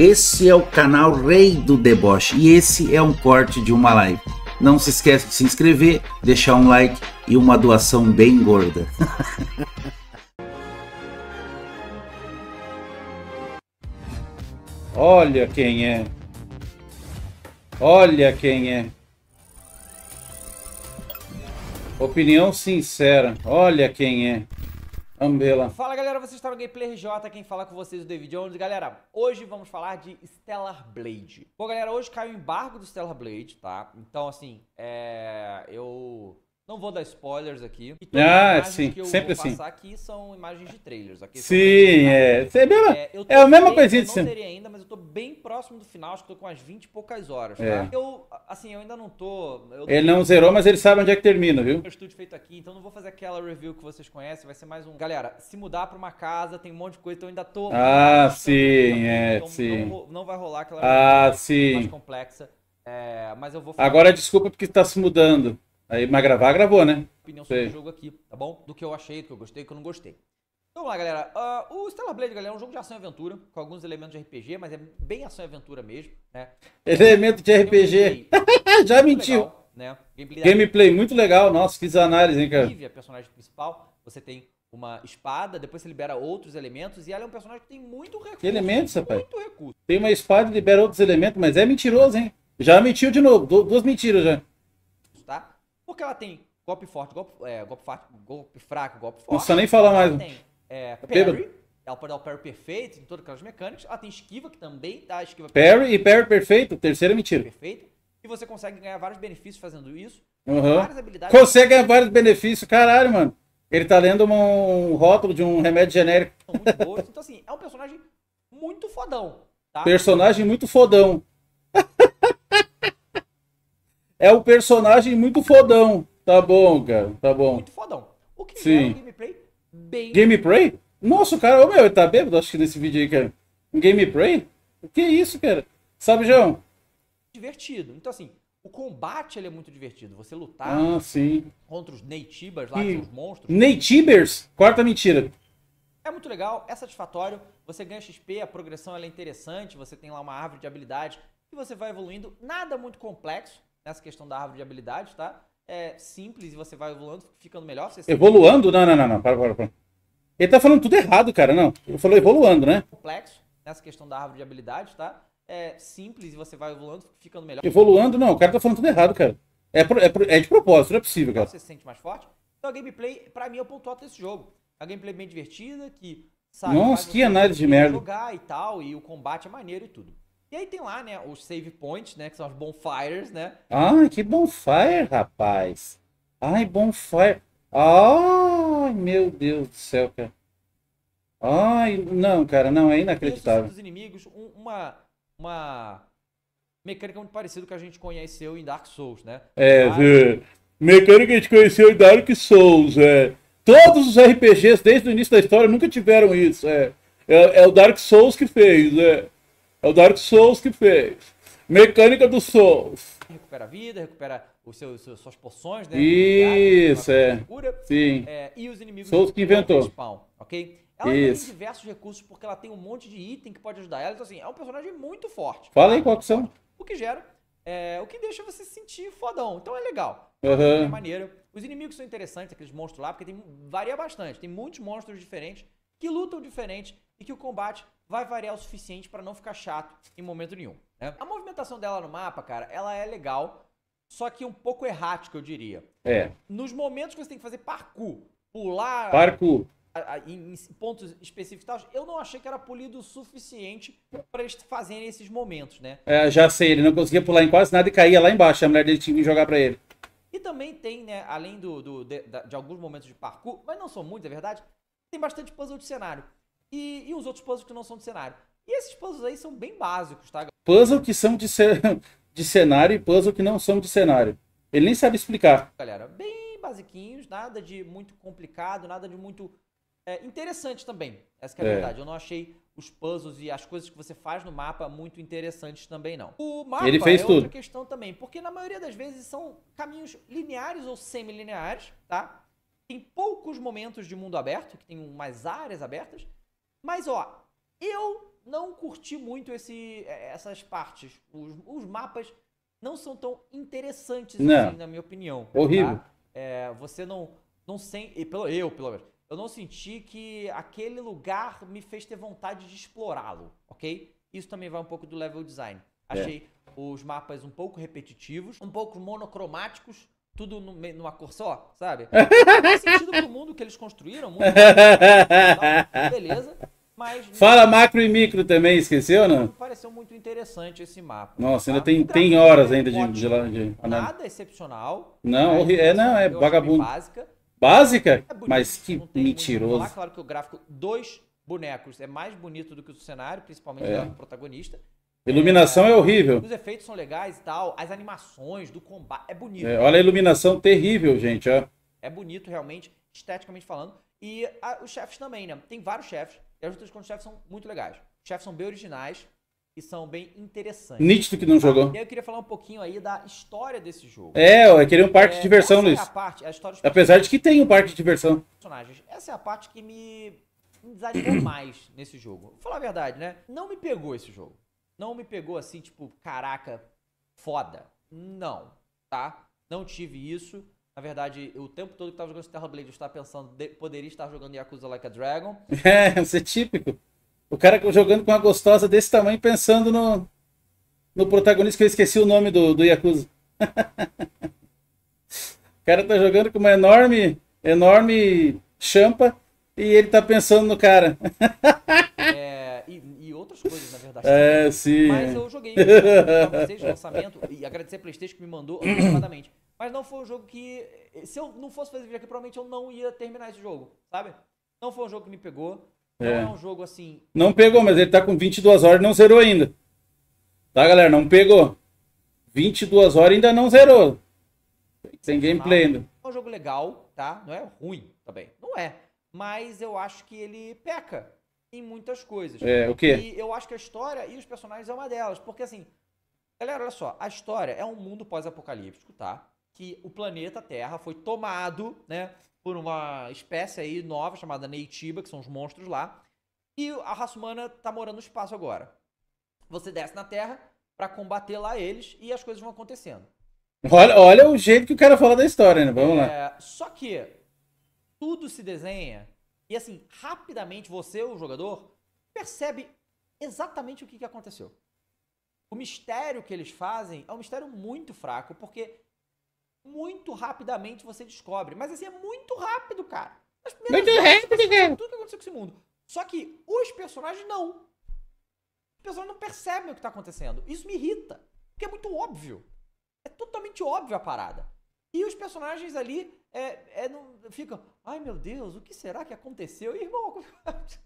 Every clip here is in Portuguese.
Esse é o canal Rei do Deboche e esse é um corte de uma live. Não se esqueça de se inscrever, deixar um like e uma doação bem gorda. Olha quem é. Olha quem é. Opinião sincera. Olha quem é. Ambela. Fala galera, vocês estão no Gameplay RJ, quem fala com vocês é o David Jones. Galera, hoje vamos falar de Stellar Blade. Bom galera, hoje caiu o embargo do Stellar Blade, tá? Então assim, é... eu não vou dar spoilers aqui. E todas ah, as sim, que eu sempre vou assim. passar assim. aqui são imagens de trailers. Aqui sim, é. É, é, é a mesma coisa. É, é coisinha de sempre. Eu não terei ainda, mas eu tô bem próximo do final, acho que tô com umas 20 e poucas horas, é. tá? Eu, assim, eu ainda não tô... ele não zerou, mas ele sabe onde é que termina, viu? Eu estúdio feito aqui, então não vou fazer aquela review que vocês conhecem, vai ser mais um... Galera, se mudar pra uma casa, tem um monte de coisa, então eu ainda tô... Ah, sim, é, então, sim. Não, não, vai rolar aquela ah, sim. mais complexa. É, mas eu vou... Agora desculpa porque tá se mudando. Aí, mas gravar, gravou, né? Opinião sobre o jogo aqui, tá bom? Do que eu achei, do que eu gostei, do que eu não gostei. Então vamos lá, galera. Uh, o Stellar Blade, galera, é um jogo de ação e aventura, com alguns elementos de RPG, mas é bem ação e aventura mesmo, né? Elemento de RPG. Um Já mentiu. Legal, né? Gameplay, Gameplay muito legal. Nossa, Fiz análise, hein, cara? A personagem principal, você tem uma espada, depois você libera outros elementos, e ela é um personagem que tem muito recurso. Que elementos, rapaz? Muito recurso. Tem uma espada e libera outros elementos, mas é mentiroso, hein? Já mentiu de novo. Duas mentiras já que ela tem golpe forte, golpe, é, golpe, golpe fraco, golpe forte. Não precisa nem falar mais. Ela tem é, é parry, ela pode dar o parry perfeito em todas aquelas mecânicas. Ela tem esquiva, que também dá esquiva perfeita. Parry e parry perfeito, terceira é mentira. Perfeito. E você consegue ganhar vários benefícios fazendo isso. Uhum. Habilidades... Consegue ganhar vários benefícios, caralho, mano. Ele tá lendo um rótulo de um remédio genérico. Muito Então, assim, é um personagem muito fodão. Tá? Personagem muito fodão é um personagem muito fodão. Tá bom, cara. Tá bom. Muito fodão. O que Sim. é um gameplay bem. Gameplay? Nossa, o cara. Ô, meu, ele tá bêbado, acho que nesse vídeo aí, cara. gameplay? O que é isso, cara? Sabe, João? Divertido. Então, assim, o combate ele é muito divertido. Você lutar ah, contra os Neitibers lá, são os monstros. Neitibers? Quarta mentira. É muito legal, é satisfatório. Você ganha XP, a progressão é interessante. Você tem lá uma árvore de habilidades e você vai evoluindo. Nada muito complexo nessa questão da árvore de habilidade, tá? É simples e você vai evoluando, ficando melhor. evoluando? Não, não, não, não. Para, para, para. Ele tá falando tudo errado, cara. Não. Ele falou evoluando, né? Complexo nessa questão da árvore de habilidade, tá? É simples e você vai evoluando, ficando melhor. Evoluando, não. O cara tá falando tudo errado, cara. É, pro, é, pro, é de propósito, não é possível, cara. Você se sente mais forte. Então a gameplay, pra mim, é o ponto alto desse jogo. A gameplay bem divertida, que Sabe, Nossa, que análise de merda. Jogar e tal, e o combate é maneiro e tudo. E aí tem lá, né, os save points, né, que são os bonfires, né? Ai, que bonfire, rapaz. Ai, bonfire. Ai, meu Deus do céu, cara. Ai, não, cara, não, é inacreditável. os inimigos, um, uma, uma mecânica muito parecida com a gente conheceu em Dark Souls, né? É, mecânica que a gente conheceu em Dark Souls, é. Todos os RPGs desde o início da história nunca tiveram isso, é. É, é o Dark Souls que fez, é. É o Dark Souls que fez. Mecânica do Souls. Recupera a vida, recupera os seus, suas poções, né? Isso, é. Cura, Sim. É, e os inimigos Souls que é inventou. Spawn, ok? Ela Isso. tem diversos recursos porque ela tem um monte de item que pode ajudar ela. Então, assim, é um personagem muito forte. Fala aí qual que são. O que gera, é, o que deixa você se sentir fodão. Então é legal. Uhum. É maneiro. Os inimigos são interessantes, aqueles monstros lá, porque tem, varia bastante. Tem muitos monstros diferentes que lutam diferente e que o combate vai variar o suficiente para não ficar chato em momento nenhum. Né? A movimentação dela no mapa, cara, ela é legal, só que um pouco errática, eu diria. É. Nos momentos que você tem que fazer parkour, pular. Parkour. em, pontos específicos tal, eu não achei que era polido o suficiente para eles fazerem esses momentos, né? É, já sei, ele não conseguia pular em quase nada e caía lá embaixo, a mulher dele tinha que jogar para ele. E também tem, né, além do, do de, de, alguns momentos de parkour, mas não são muitos, é verdade, tem bastante puzzle de cenário. E, e os outros puzzles que não são de cenário. E esses puzzles aí são bem básicos, tá? Puzzle que são de, ce... de cenário e puzzle que não são de cenário. Ele nem sabe explicar. Galera, bem basiquinhos, nada de muito complicado, nada de muito é, interessante também. Essa é a é. verdade. Eu não achei os puzzles e as coisas que você faz no mapa muito interessantes também, não. O mapa Ele fez é tudo. outra questão também, porque na maioria das vezes são caminhos lineares ou semilineares, tá? Tem poucos momentos de mundo aberto, que tem umas áreas abertas, mas ó, eu não curti muito esse, é, essas partes. Os, os mapas não são tão interessantes, assim, na minha opinião. Tá? Horrível. Tá? É, você não, não sente. Pelo, eu, pelo menos. Eu não senti que aquele lugar me fez ter vontade de explorá-lo, ok? Isso também vai um pouco do level design. É. Achei é. os mapas um pouco repetitivos, um pouco monocromáticos tudo no, numa cor só, sabe? faz sentido pro mundo que eles construíram, beleza. Mas, Fala macro e micro também, esqueceu, não? Pareceu muito interessante esse mapa. Nossa, ainda tem, tem horas ainda de, de, de, Nada excepcional. Não, né? é, não, é vagabundo. Básica. Básica? É bonito, Mas que mentiroso. claro que o gráfico dos bonecos é mais bonito do que o do cenário, principalmente é. protagonista. Iluminação é, é horrível. Os efeitos são legais e tal, as animações do combate, é bonito. É, olha a iluminação terrível, gente, É bonito, realmente, esteticamente falando. E a, ah, os chefes também, né? Tem vários chefes, e as lutas contra os chefes são muito legais. Os chefes são bem originais e são bem interessantes. Nítido que não tá? jogou. E aí eu queria falar um pouquinho aí da história desse jogo. É, eu é queria um parque é, de diversão, Luiz. É a parte, a história Apesar de que tem um parque de diversão. Personagens. Essa é a parte que me, me desanimou mais nesse jogo. Vou falar a verdade, né? Não me pegou esse jogo não me pegou assim, tipo, caraca, foda. Não, tá? Não tive isso. Na verdade, o tempo todo que tava jogando Stellar Blade, eu estava pensando, de, poderia estar jogando Yakuza Like a Dragon. É, isso é típico. O cara jogando com uma gostosa desse tamanho, pensando no, no protagonista, que eu esqueci o nome do, do Yakuza. o cara tá jogando com uma enorme, enorme champa e ele tá pensando no cara. é, e, e outras coisas, né? da China. É, sim. Mas eu joguei o jogo o lançamento e agradecer a Playstation que me mandou antecipadamente. Mas não foi um jogo que. Se eu não fosse fazer vídeo aqui, provavelmente eu não ia terminar esse jogo, sabe? Não foi um jogo que me pegou. Não é, é um jogo assim. Não pegou, mas ele tá com 22 horas e não zerou ainda. Tá, galera? Não pegou. 22 horas ainda não zerou. Sem gameplay ainda. É um jogo legal, tá? Não é ruim também. Não é. Mas eu acho que ele peca em muitas coisas. É, o quê? E eu acho que a história e os personagens é uma delas. Porque, assim, galera, olha só. A história é um mundo pós-apocalíptico, tá? Que o planeta Terra foi tomado, né? Por uma espécie aí nova chamada Neitiba, que são os monstros lá. E a raça humana tá morando no espaço agora. Você desce na Terra para combater lá eles e as coisas vão acontecendo. Olha, olha o jeito que o cara fala da história, né? Vamos é, lá. Só que tudo se desenha e assim, rapidamente você, o jogador, percebe exatamente o que, que aconteceu. O mistério que eles fazem é um mistério muito fraco, porque muito rapidamente você descobre. Mas assim, é muito rápido, cara. Muito rápido, cara. Tudo que aconteceu com esse mundo. Só que os personagens não. Os personagens não percebem o que está acontecendo. Isso me irrita. Porque é muito óbvio. É totalmente óbvio a parada. E os personagens ali é, é, não, ficam, ai meu Deus, o que será que aconteceu? E, irmão,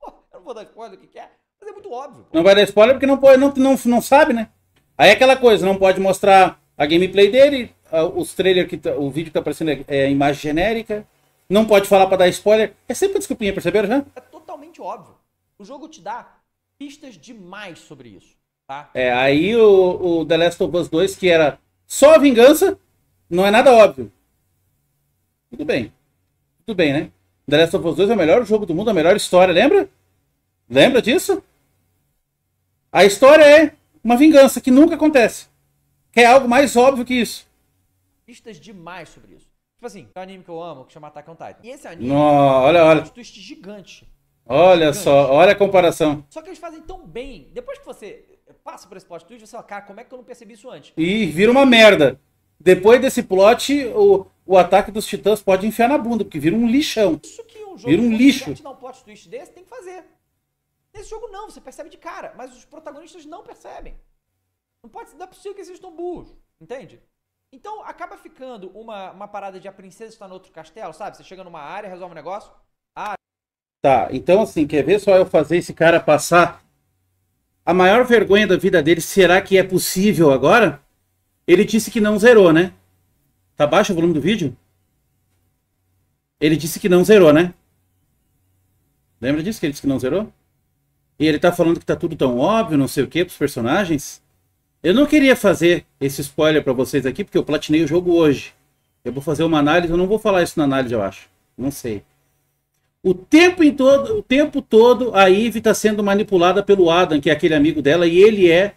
pô, eu não vou dar spoiler do que, é, mas é muito óbvio. Pô. Não vai dar spoiler porque não, pode, não, não, não sabe, né? Aí é aquela coisa, não pode mostrar a gameplay dele, os trailers que tá, o vídeo que tá aparecendo é, é imagem genérica, não pode falar para dar spoiler. É sempre desculpinha, perceberam já? É totalmente óbvio. O jogo te dá pistas demais sobre isso, tá? É, aí o, o The Last of Us 2, que era só a vingança, não é nada óbvio. Tudo bem. Tudo bem, né? The Last of Us 2 é o melhor jogo do mundo, a melhor história, lembra? Lembra disso? A história é uma vingança que nunca acontece. Que é algo mais óbvio que isso. Pistas demais sobre isso. Tipo assim, tem um anime que eu amo que chama Attack on Titan. E esse anime no, olha, olha. um twist gigante. Olha gigante. só, olha a comparação. Só que eles fazem tão bem. Depois que você passa por esse plot twist, você fala, cara, como é que eu não percebi isso antes? E vira uma merda. Depois desse plot, o, o ataque dos titãs pode enfiar na bunda, porque vira um lixão. Isso que um jogo vira um lixo. Não, um plot twist desse tem que fazer. Nesse jogo não, você percebe de cara, mas os protagonistas não percebem. Não pode, não é possível que existam burros, entende? Então acaba ficando uma, uma parada de a princesa está no outro castelo, sabe? Você chega numa área, resolve um negócio. Ah. Tá, então assim, quer ver só eu fazer esse cara passar a maior vergonha da vida dele? Será que é possível agora? Ele disse que não zerou, né? Tá baixo o volume do vídeo? Ele disse que não zerou, né? Lembra disso que ele disse que não zerou? E ele tá falando que tá tudo tão óbvio, não sei o que, pros personagens. Eu não queria fazer esse spoiler para vocês aqui, porque eu platinei o jogo hoje. Eu vou fazer uma análise, eu não vou falar isso na análise, eu acho. Não sei. O tempo, em todo, o tempo todo, a Eve tá sendo manipulada pelo Adam, que é aquele amigo dela, e ele é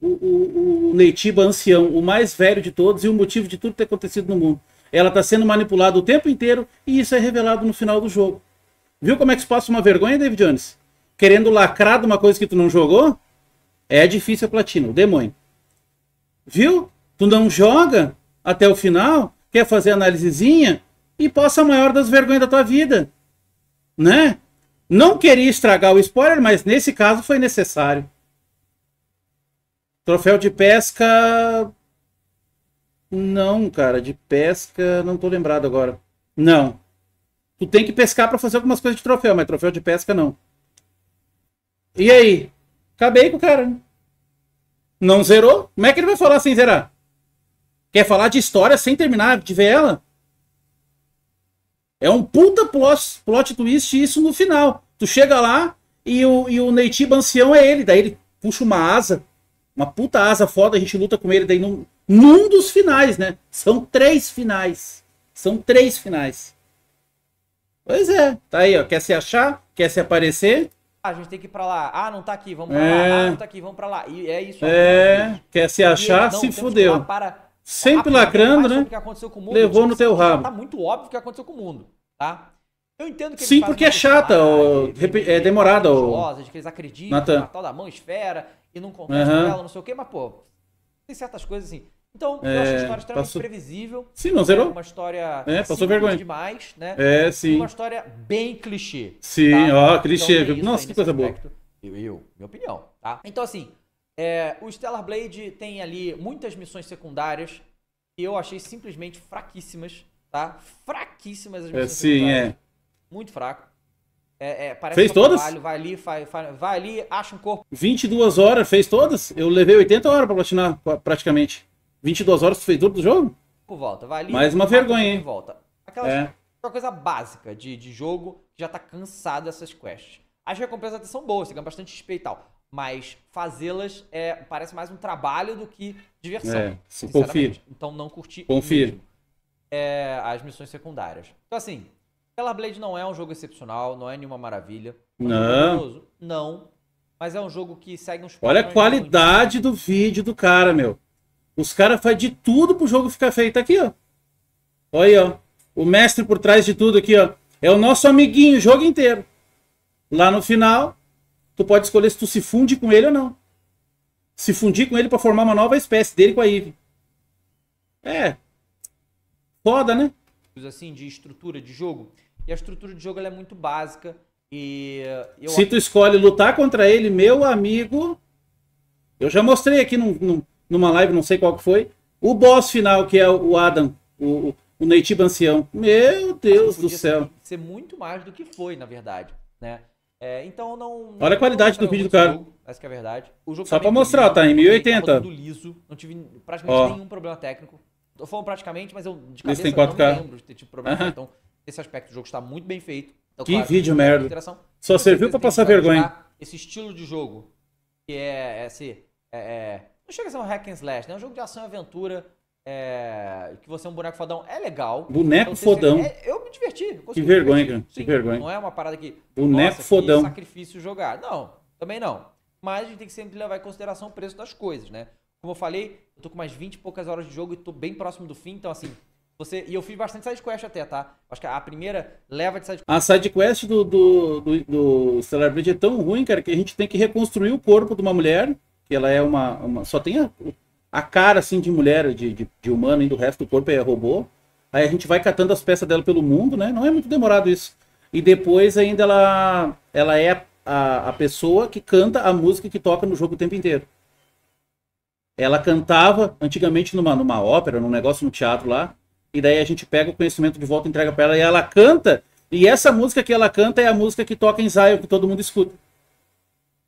o, o, o Neitiba ancião, o mais velho de todos e o motivo de tudo ter acontecido no mundo. Ela está sendo manipulada o tempo inteiro e isso é revelado no final do jogo. Viu como é que se passa uma vergonha, David Jones? Querendo lacrar de uma coisa que tu não jogou? É difícil a platina, o demônio. Viu? Tu não joga até o final, quer fazer análisezinha e passa a maior das vergonhas da tua vida. Né? Não queria estragar o spoiler, mas nesse caso foi necessário. Troféu de pesca. Não, cara, de pesca não tô lembrado agora. Não. Tu tem que pescar para fazer algumas coisas de troféu, mas troféu de pesca não. E aí? Acabei com o cara. Não zerou? Como é que ele vai falar sem zerar? Quer falar de história sem terminar de ver ela? É um puta plot, plot twist isso no final. Tu chega lá e o, e o Neitiba ancião é ele. Daí ele puxa uma asa uma puta asa foda, a gente luta com ele daí num, num dos finais, né? São três finais. São três finais. Pois é, tá aí, ó. Quer se achar? Quer se aparecer? Ah, a gente tem que ir pra lá. Ah, não tá aqui, vamos pra é. lá. Ah, não tá aqui, vamos pra lá. E é isso. É, é. quer se achar, não, se fudeu. Para... Sempre lacrando, né? Mundo, Levou no tipo, teu rabo. Tá muito óbvio o que aconteceu com o mundo, tá? Eu entendo que Sim, porque é chata, é demorada. O... que eles acreditam Nathan. na tal da mão esfera, e não conversa uhum. com ela, não sei o quê, mas, pô, tem certas coisas assim. Então, é, eu acho a é, história extremamente passou... previsível. Sim, não zerou. É uma história é, passou vergonha. demais, né? É, sim. Uma história bem clichê. Sim, tá? ó, então, clichê. É Nossa, que coisa boa. Eu, eu, minha opinião, tá? Então, assim, é, o Stellar Blade tem ali muitas missões secundárias que eu achei simplesmente fraquíssimas, tá? Fraquíssimas as missões é, sim, é. secundárias. Sim, é. Muito fraco. É, é, parece fez é um todas? Trabalho, vai ali, vai, vai ali, acha um corpo. 22 horas, fez todas? Eu levei 80 horas pra platinar, praticamente. 22 horas, fez tudo do jogo? Por Volta, vai ali. Mais uma vergonha, hein? Volta. Aquela é. coisa básica de, de jogo, já tá cansado dessas quests. As recompensas até são boas, você ganha bastante XP e tal. Mas fazê-las é, parece mais um trabalho do que diversão. É, confio. Então não curti Confio. É, as missões secundárias. Então assim, Blade não é um jogo excepcional, não é nenhuma maravilha. É não. Não. Mas é um jogo que segue uns. Olha a qualidade do vídeo do cara, meu. Os caras fazem de tudo pro jogo ficar feito aqui, ó. Olha aí, ó. O mestre por trás de tudo aqui, ó. É o nosso amiguinho o jogo inteiro. Lá no final, tu pode escolher se tu se funde com ele ou não. Se fundir com ele para formar uma nova espécie dele com a Eve. É. Foda, né? Assim, de estrutura de jogo. E a estrutura de jogo é muito básica. E eh, eu... Se tu escolhe lutar contra ele, meu amigo. Eu já mostrei aqui num, num, numa live, não sei qual que foi. O boss final, que é o Adam, o, o Native Ancião. Meu Deus do céu. Ser, ser, muito mais do que foi, na verdade. Né? É, então não. Olha a qualidade tá do vídeo do cara. Jogo, que é Só pra mostrar, tá? Em 1080. Tudo liso, não tive praticamente Ó. nenhum problema técnico. Eu praticamente, mas eu de cabeça eu não 4K. lembro de ter tido problema. Uhum. Então esse aspecto do jogo está muito bem feito. Então, que claro, vídeo merda. Só serviu para passar vergonha. Esse estilo de jogo, que é esse... É, é, não chega a ser um hack and slash, né? É um jogo de ação e aventura é, que você é um boneco fodão é legal. Boneco fodão. É, eu me diverti. que vergonha, cara. Que vergonha. Não é uma parada que. Boneco nossa, fodão. Que sacrifício jogar. Não, também não. Mas a gente tem que sempre levar em consideração o preço das coisas, né? Como eu falei, eu tô com mais 20 e poucas horas de jogo e tô bem próximo do fim, então assim. Você, e eu fiz bastante sidequest até, tá? Acho que a primeira leva de sidequest. A sidequest do, do, do, do Stellar verde é tão ruim, cara, que a gente tem que reconstruir o corpo de uma mulher, que ela é uma. uma só tem a, a cara, assim, de mulher, de, de, de humano, e do resto do corpo é robô. Aí a gente vai catando as peças dela pelo mundo, né? Não é muito demorado isso. E depois ainda ela, ela é a, a pessoa que canta a música que toca no jogo o tempo inteiro. Ela cantava antigamente numa, numa ópera, num negócio no teatro lá. E daí a gente pega o conhecimento de volta, entrega para ela e ela canta. E essa música que ela canta é a música que toca em Zion, que todo mundo escuta.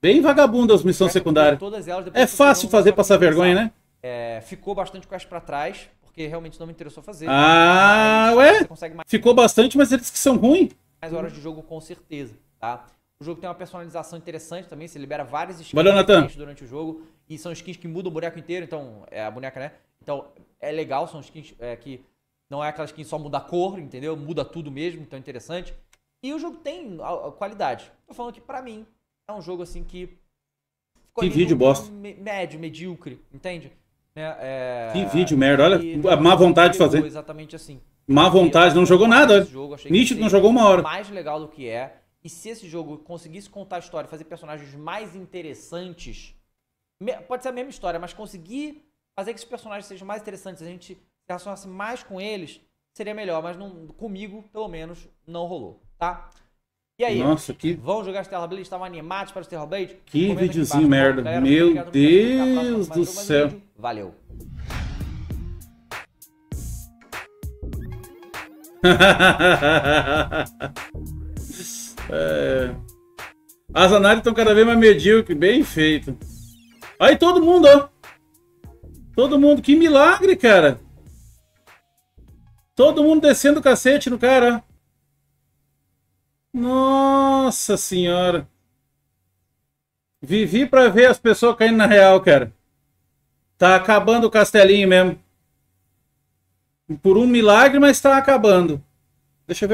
Bem vagabunda as missões secundárias. Elas, é fácil fazer passar vergonha, né? É, ficou bastante as para trás, porque realmente não me interessou fazer. Ah, ué? Mais... Ficou bastante, mas eles que são ruins. Mais horas de jogo, com certeza, tá? O jogo tem uma personalização interessante também, você libera várias skins Valeu, durante o jogo. E são skins que mudam o boneco inteiro, então. É a boneca, né? Então, é legal, são skins é, que não é aquelas que só muda a cor, entendeu? Muda tudo mesmo, então é interessante. E o jogo tem qualidade. Tô falando que para mim é um jogo assim que que vídeo bosta. médio, medíocre, entende? Né? É... Que vídeo merda, olha e, a má vontade de fazer. Exatamente assim. Má vontade, não jogou nada. Né? Jogo, Nítido, não jogou uma hora. Mais legal do que é. E se esse jogo conseguisse contar a história, fazer personagens mais interessantes, pode ser a mesma história, mas conseguir fazer que esses personagens sejam mais interessantes, a gente relacionasse mais com eles, seria melhor, mas não, comigo, pelo menos, não rolou, tá? E aí, Nossa, que... vão jogar Stellar Blade? Estavam animados para o Stellar Blade? Que Comenta videozinho merda, galera, meu Deus, do céu. Vídeo. Valeu. é... As análises estão cada vez mais medíocres, bem feito. Aí todo mundo, ó. Todo mundo, que milagre, cara. Todo mundo descendo o cacete no cara. Nossa senhora. Vivi para ver as pessoas caindo na real, cara. Tá acabando o castelinho mesmo. Por um milagre, mas tá acabando. Deixa eu ver.